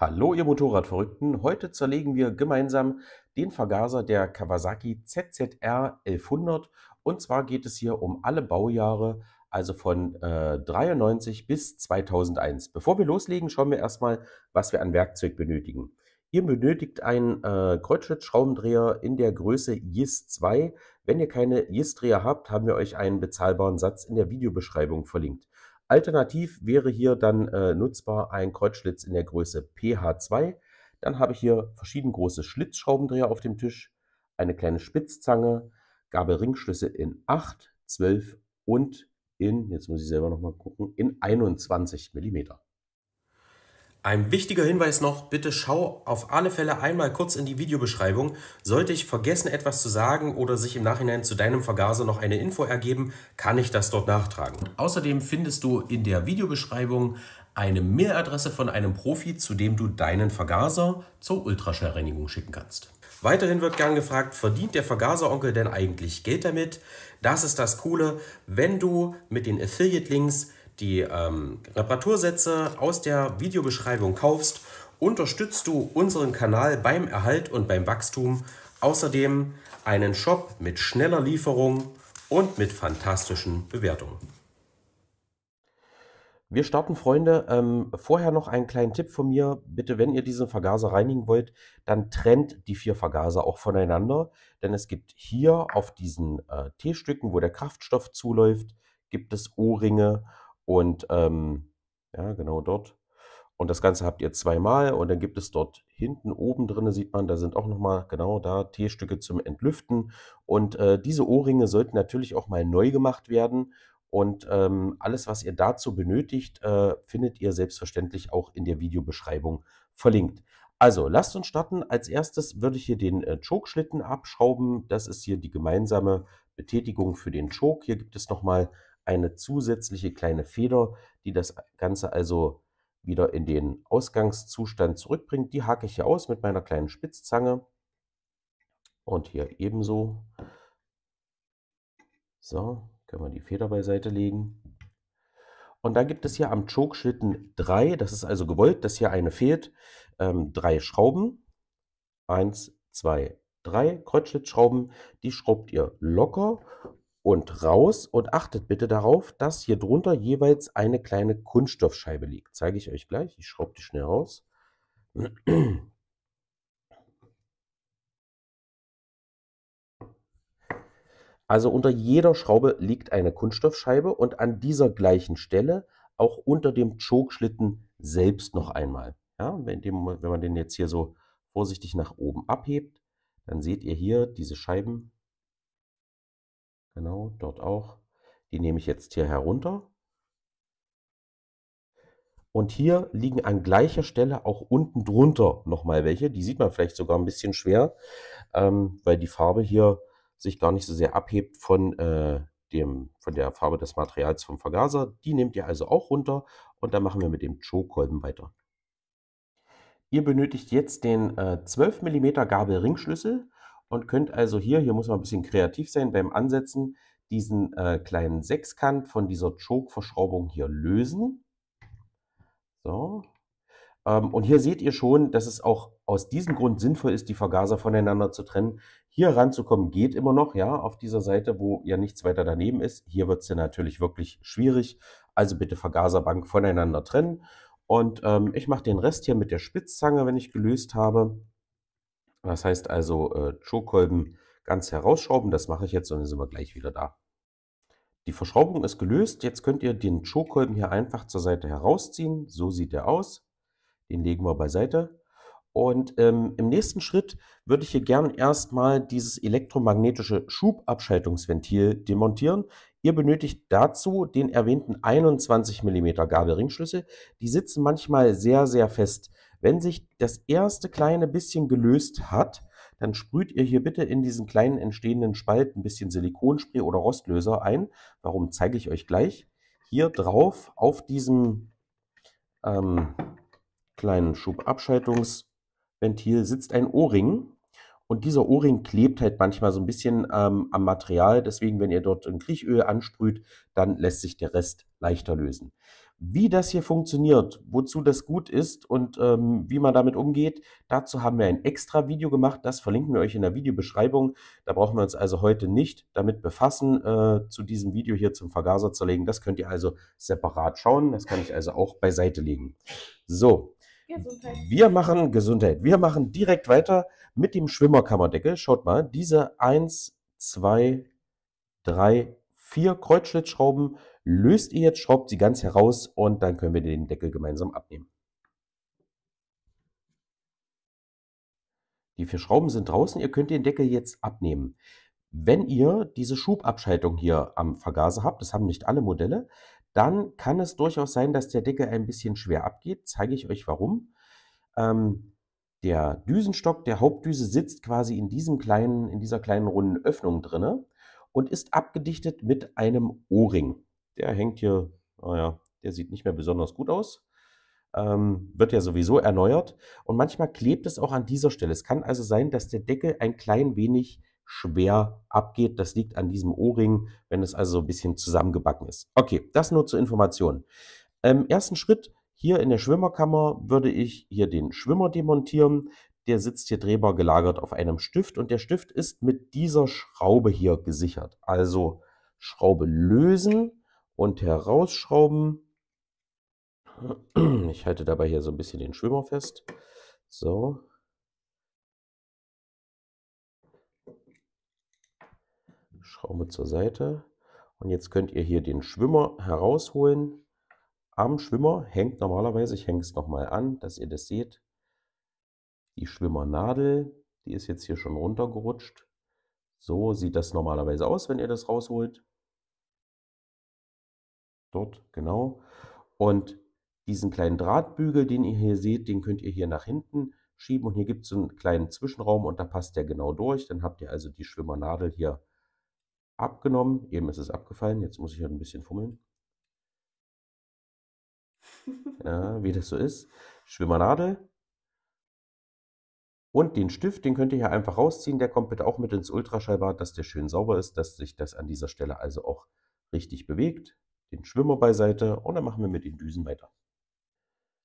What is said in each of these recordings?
Hallo, ihr Motorradverrückten. Heute zerlegen wir gemeinsam den Vergaser der Kawasaki ZZR 1100. Und zwar geht es hier um alle Baujahre, also von äh, 93 bis 2001. Bevor wir loslegen, schauen wir erstmal, was wir an Werkzeug benötigen. Ihr benötigt einen äh, Kreuzschlitzschraubendreher in der Größe JIS 2. Wenn ihr keine JIS-Dreher habt, haben wir euch einen bezahlbaren Satz in der Videobeschreibung verlinkt. Alternativ wäre hier dann äh, nutzbar ein Kreuzschlitz in der Größe PH2. Dann habe ich hier verschieden große Schlitzschraubendreher auf dem Tisch, eine kleine Spitzzange, Gabelringschlüsse in 8, 12 und in, jetzt muss ich selber nochmal gucken, in 21 mm. Ein wichtiger Hinweis noch, bitte schau auf alle Fälle einmal kurz in die Videobeschreibung. Sollte ich vergessen, etwas zu sagen oder sich im Nachhinein zu deinem Vergaser noch eine Info ergeben, kann ich das dort nachtragen. Außerdem findest du in der Videobeschreibung eine Mailadresse von einem Profi, zu dem du deinen Vergaser zur Ultraschallreinigung schicken kannst. Weiterhin wird gern gefragt, verdient der Vergaseronkel denn eigentlich Geld damit? Das ist das Coole, wenn du mit den Affiliate-Links die ähm, Reparatursätze aus der Videobeschreibung kaufst, unterstützt du unseren Kanal beim Erhalt und beim Wachstum. Außerdem einen Shop mit schneller Lieferung und mit fantastischen Bewertungen. Wir starten, Freunde. Ähm, vorher noch einen kleinen Tipp von mir. Bitte, wenn ihr diesen Vergaser reinigen wollt, dann trennt die vier Vergaser auch voneinander. Denn es gibt hier auf diesen äh, T-Stücken, wo der Kraftstoff zuläuft, gibt es O-Ringe und ähm, ja, genau dort. Und das Ganze habt ihr zweimal und dann gibt es dort hinten oben drin, sieht man, da sind auch nochmal genau da T-Stücke zum Entlüften. Und äh, diese Ohrringe sollten natürlich auch mal neu gemacht werden. Und ähm, alles, was ihr dazu benötigt, äh, findet ihr selbstverständlich auch in der Videobeschreibung verlinkt. Also, lasst uns starten. Als erstes würde ich hier den äh, choke abschrauben. Das ist hier die gemeinsame Betätigung für den Choke. Hier gibt es nochmal eine zusätzliche kleine Feder, die das Ganze also wieder in den Ausgangszustand zurückbringt. Die hake ich hier aus mit meiner kleinen Spitzzange. Und hier ebenso. So, können wir die Feder beiseite legen. Und dann gibt es hier am Chokeschlitten schlitten drei, das ist also gewollt, dass hier eine fehlt, ähm, drei Schrauben. Eins, zwei, drei Kreuzschlitzschrauben. Die schraubt ihr locker und raus und achtet bitte darauf, dass hier drunter jeweils eine kleine Kunststoffscheibe liegt. Zeige ich euch gleich. Ich schraube die schnell raus. Also unter jeder Schraube liegt eine Kunststoffscheibe und an dieser gleichen Stelle auch unter dem Chokeschlitten selbst noch einmal. Ja, wenn, dem, wenn man den jetzt hier so vorsichtig nach oben abhebt, dann seht ihr hier diese Scheiben Genau, dort auch. Die nehme ich jetzt hier herunter. Und hier liegen an gleicher Stelle auch unten drunter nochmal welche. Die sieht man vielleicht sogar ein bisschen schwer, ähm, weil die Farbe hier sich gar nicht so sehr abhebt von, äh, dem, von der Farbe des Materials vom Vergaser. Die nehmt ihr also auch runter und dann machen wir mit dem Cho-Kolben weiter. Ihr benötigt jetzt den äh, 12 mm Gabel-Ringschlüssel und könnt also hier, hier muss man ein bisschen kreativ sein beim Ansetzen, diesen äh, kleinen Sechskant von dieser Choke-Verschraubung hier lösen. So. Ähm, und hier seht ihr schon, dass es auch aus diesem Grund sinnvoll ist, die Vergaser voneinander zu trennen. Hier ranzukommen geht immer noch, ja, auf dieser Seite, wo ja nichts weiter daneben ist. Hier wird es ja natürlich wirklich schwierig. Also bitte Vergaserbank voneinander trennen. Und ähm, ich mache den Rest hier mit der Spitzzange, wenn ich gelöst habe. Das heißt also, äh, Schurkolben ganz herausschrauben. Das mache ich jetzt und dann sind wir gleich wieder da. Die Verschraubung ist gelöst. Jetzt könnt ihr den Schurkolben hier einfach zur Seite herausziehen. So sieht er aus. Den legen wir beiseite. Und ähm, im nächsten Schritt würde ich hier gern erstmal dieses elektromagnetische Schubabschaltungsventil demontieren. Ihr benötigt dazu den erwähnten 21 mm Gabelringschlüssel. Die sitzen manchmal sehr, sehr fest. Wenn sich das erste kleine bisschen gelöst hat, dann sprüht ihr hier bitte in diesen kleinen entstehenden Spalt ein bisschen Silikonspray oder Rostlöser ein. Warum zeige ich euch gleich. Hier drauf auf diesem ähm, kleinen Schubabschaltungsventil sitzt ein O-Ring. Und dieser O-Ring klebt halt manchmal so ein bisschen ähm, am Material. Deswegen, wenn ihr dort ein Kriechöl ansprüht, dann lässt sich der Rest leichter lösen. Wie das hier funktioniert, wozu das gut ist und ähm, wie man damit umgeht, dazu haben wir ein extra Video gemacht. Das verlinken wir euch in der Videobeschreibung. Da brauchen wir uns also heute nicht damit befassen, äh, zu diesem Video hier zum Vergaser zu legen. Das könnt ihr also separat schauen. Das kann ich also auch beiseite legen. So. Gesundheit. Wir machen Gesundheit. Wir machen direkt weiter mit dem Schwimmerkammerdeckel. Schaut mal, diese 1, 2, 3, vier Kreuzschlitzschrauben. Löst ihr jetzt, schraubt sie ganz heraus und dann können wir den Deckel gemeinsam abnehmen. Die vier Schrauben sind draußen, ihr könnt den Deckel jetzt abnehmen. Wenn ihr diese Schubabschaltung hier am Vergaser habt, das haben nicht alle Modelle, dann kann es durchaus sein, dass der Deckel ein bisschen schwer abgeht. Zeige ich euch warum. Ähm, der Düsenstock der Hauptdüse sitzt quasi in, diesem kleinen, in dieser kleinen runden Öffnung drinne und ist abgedichtet mit einem O-Ring. Der hängt hier, naja, ah der sieht nicht mehr besonders gut aus. Ähm, wird ja sowieso erneuert und manchmal klebt es auch an dieser Stelle. Es kann also sein, dass der Deckel ein klein wenig schwer abgeht. Das liegt an diesem O-Ring, wenn es also so ein bisschen zusammengebacken ist. Okay, das nur zur Information. Im ersten Schritt hier in der Schwimmerkammer würde ich hier den Schwimmer demontieren der sitzt hier drehbar gelagert auf einem Stift und der Stift ist mit dieser Schraube hier gesichert. Also Schraube lösen und herausschrauben. Ich halte dabei hier so ein bisschen den Schwimmer fest. So. Schraube zur Seite. Und jetzt könnt ihr hier den Schwimmer herausholen. Am Schwimmer hängt normalerweise, ich hänge es nochmal an, dass ihr das seht, die Schwimmernadel, die ist jetzt hier schon runtergerutscht. So sieht das normalerweise aus, wenn ihr das rausholt. Dort, genau. Und diesen kleinen Drahtbügel, den ihr hier seht, den könnt ihr hier nach hinten schieben. Und hier gibt es einen kleinen Zwischenraum und da passt der genau durch. Dann habt ihr also die Schwimmernadel hier abgenommen. Eben ist es abgefallen, jetzt muss ich hier halt ein bisschen fummeln. Ja, wie das so ist. Schwimmernadel und den Stift, den könnt ihr hier einfach rausziehen, der kommt bitte auch mit ins Ultraschallbad, dass der schön sauber ist, dass sich das an dieser Stelle also auch richtig bewegt. Den Schwimmer beiseite und dann machen wir mit den Düsen weiter.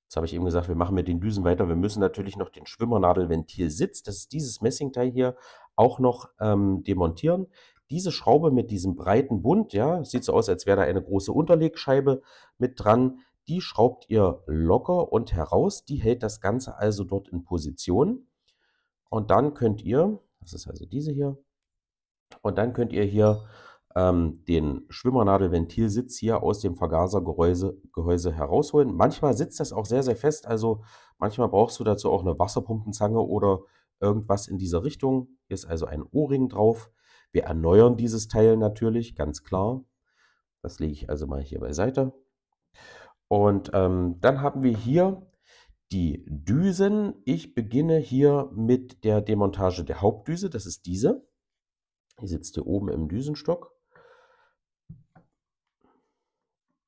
Jetzt habe ich eben gesagt, wir machen mit den Düsen weiter. Wir müssen natürlich noch den Schwimmernadelventil sitzt. das ist dieses Messingteil hier, auch noch ähm, demontieren. Diese Schraube mit diesem breiten Bund, ja, sieht so aus, als wäre da eine große Unterlegscheibe mit dran. Die schraubt ihr locker und heraus. Die hält das Ganze also dort in Position. Und dann könnt ihr, das ist also diese hier, und dann könnt ihr hier ähm, den Schwimmernadelventilsitz hier aus dem Vergasergehäuse Gehäuse herausholen. Manchmal sitzt das auch sehr, sehr fest. Also manchmal brauchst du dazu auch eine Wasserpumpenzange oder irgendwas in dieser Richtung. Hier ist also ein O-Ring drauf. Wir erneuern dieses Teil natürlich, ganz klar. Das lege ich also mal hier beiseite. Und ähm, dann haben wir hier die Düsen. Ich beginne hier mit der Demontage der Hauptdüse, das ist diese. Die sitzt hier oben im Düsenstock.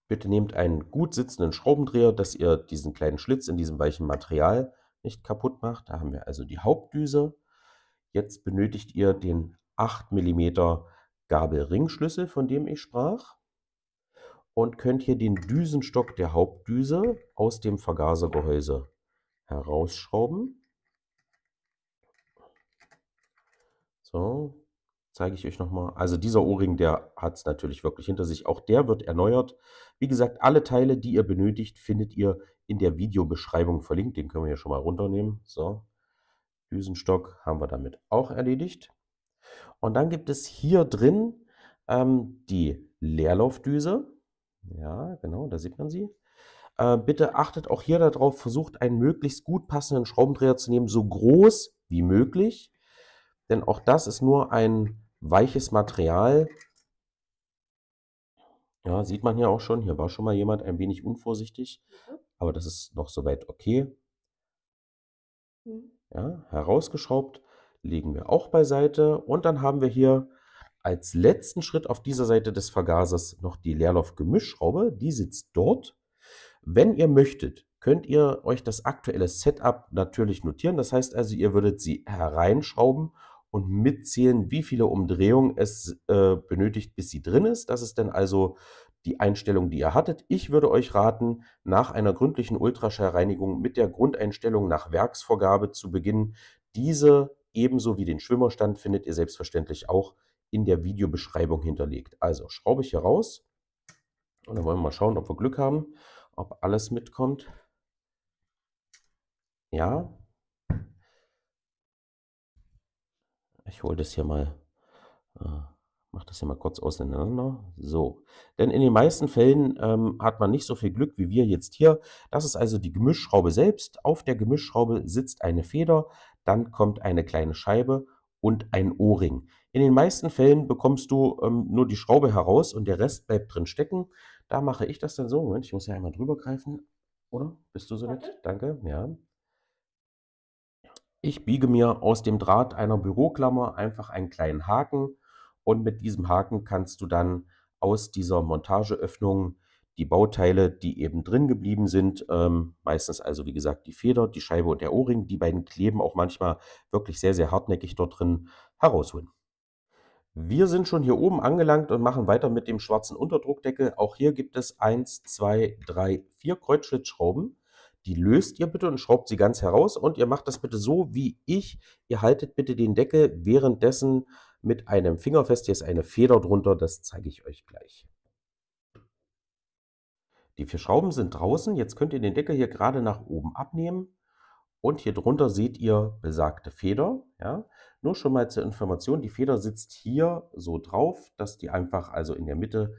Bitte nehmt einen gut sitzenden Schraubendreher, dass ihr diesen kleinen Schlitz in diesem weichen Material nicht kaputt macht. Da haben wir also die Hauptdüse. Jetzt benötigt ihr den 8 mm Gabelringschlüssel, von dem ich sprach. Und könnt hier den Düsenstock der Hauptdüse aus dem Vergasergehäuse herausschrauben. So, zeige ich euch nochmal. Also dieser O-Ring, der hat es natürlich wirklich hinter sich. Auch der wird erneuert. Wie gesagt, alle Teile, die ihr benötigt, findet ihr in der Videobeschreibung verlinkt. Den können wir hier schon mal runternehmen. So, Düsenstock haben wir damit auch erledigt. Und dann gibt es hier drin ähm, die Leerlaufdüse. Ja, genau, da sieht man sie. Äh, bitte achtet auch hier darauf, versucht einen möglichst gut passenden Schraubendreher zu nehmen, so groß wie möglich. Denn auch das ist nur ein weiches Material. Ja, sieht man hier auch schon. Hier war schon mal jemand ein wenig unvorsichtig. Mhm. Aber das ist noch soweit okay. Mhm. Ja, herausgeschraubt legen wir auch beiseite. Und dann haben wir hier als letzten Schritt auf dieser Seite des Vergasers noch die Leerlaufgemischschraube. Die sitzt dort. Wenn ihr möchtet, könnt ihr euch das aktuelle Setup natürlich notieren. Das heißt also, ihr würdet sie hereinschrauben und mitzählen, wie viele Umdrehungen es äh, benötigt, bis sie drin ist. Das ist dann also die Einstellung, die ihr hattet. Ich würde euch raten, nach einer gründlichen Ultraschallreinigung mit der Grundeinstellung nach Werksvorgabe zu beginnen. Diese ebenso wie den Schwimmerstand findet ihr selbstverständlich auch in der Videobeschreibung hinterlegt. Also schraube ich hier raus und dann wollen wir mal schauen, ob wir Glück haben ob alles mitkommt. Ja. Ich hole das hier mal, äh, mache das hier mal kurz auseinander. So, denn in den meisten Fällen ähm, hat man nicht so viel Glück wie wir jetzt hier. Das ist also die Gemischschraube selbst. Auf der Gemischschraube sitzt eine Feder, dann kommt eine kleine Scheibe und ein O-Ring. In den meisten Fällen bekommst du ähm, nur die Schraube heraus und der Rest bleibt drin stecken. Da mache ich das dann so. Moment, ich muss ja einmal drüber greifen. Oder? Bist du so nett? Danke. Ja. Ich biege mir aus dem Draht einer Büroklammer einfach einen kleinen Haken und mit diesem Haken kannst du dann aus dieser Montageöffnung die Bauteile, die eben drin geblieben sind, ähm, meistens also wie gesagt die Feder, die Scheibe und der Ohrring, die beiden kleben auch manchmal wirklich sehr, sehr hartnäckig dort drin, herausholen. Wir sind schon hier oben angelangt und machen weiter mit dem schwarzen Unterdruckdeckel. Auch hier gibt es 1, 2, 3, 4 Kreuzschlitzschrauben. Die löst ihr bitte und schraubt sie ganz heraus und ihr macht das bitte so wie ich. Ihr haltet bitte den Deckel währenddessen mit einem Finger fest. Hier ist eine Feder drunter, das zeige ich euch gleich. Die vier Schrauben sind draußen. Jetzt könnt ihr den Deckel hier gerade nach oben abnehmen und hier drunter seht ihr besagte Feder. Ja? Nur schon mal zur Information, die Feder sitzt hier so drauf, dass die einfach also in der Mitte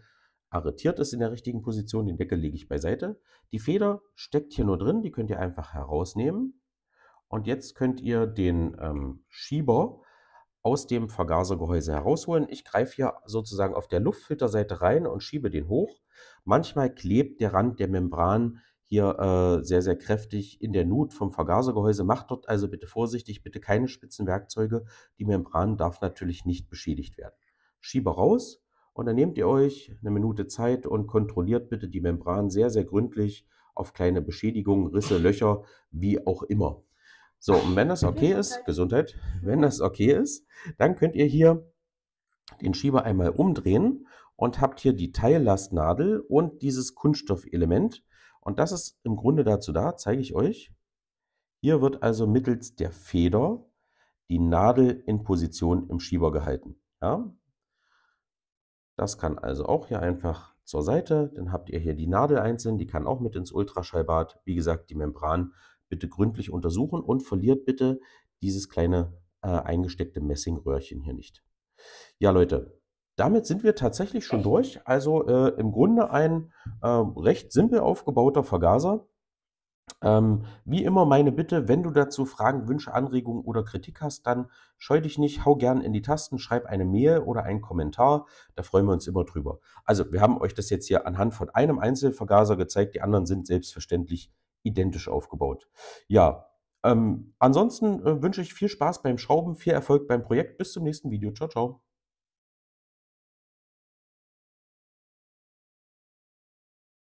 arretiert ist in der richtigen Position. Den Deckel lege ich beiseite. Die Feder steckt hier nur drin, die könnt ihr einfach herausnehmen. Und jetzt könnt ihr den ähm, Schieber aus dem Vergasergehäuse herausholen. Ich greife hier sozusagen auf der Luftfilterseite rein und schiebe den hoch. Manchmal klebt der Rand der Membran hier äh, sehr, sehr kräftig in der Nut vom Vergasergehäuse. Macht dort also bitte vorsichtig, bitte keine spitzen Werkzeuge. Die Membran darf natürlich nicht beschädigt werden. Schieber raus und dann nehmt ihr euch eine Minute Zeit und kontrolliert bitte die Membran sehr, sehr gründlich auf kleine Beschädigungen, Risse, Löcher, wie auch immer. So, und wenn das okay ist, Gesundheit, wenn das okay ist, dann könnt ihr hier den Schieber einmal umdrehen und habt hier die Teillastnadel und dieses Kunststoffelement. Und das ist im Grunde dazu da, zeige ich euch. Hier wird also mittels der Feder die Nadel in Position im Schieber gehalten. Ja? Das kann also auch hier einfach zur Seite. Dann habt ihr hier die Nadel einzeln, die kann auch mit ins Ultraschallbad. Wie gesagt, die Membran bitte gründlich untersuchen und verliert bitte dieses kleine äh, eingesteckte Messingröhrchen hier nicht. Ja, Leute, damit sind wir tatsächlich schon durch. Also äh, im Grunde ein äh, recht simpel aufgebauter Vergaser. Ähm, wie immer meine Bitte, wenn du dazu Fragen, Wünsche, Anregungen oder Kritik hast, dann scheu dich nicht, hau gern in die Tasten, schreib eine Mail oder einen Kommentar, da freuen wir uns immer drüber. Also wir haben euch das jetzt hier anhand von einem Einzelvergaser gezeigt, die anderen sind selbstverständlich identisch aufgebaut. Ja, ähm, ansonsten äh, wünsche ich viel Spaß beim Schrauben, viel Erfolg beim Projekt, bis zum nächsten Video, ciao, ciao.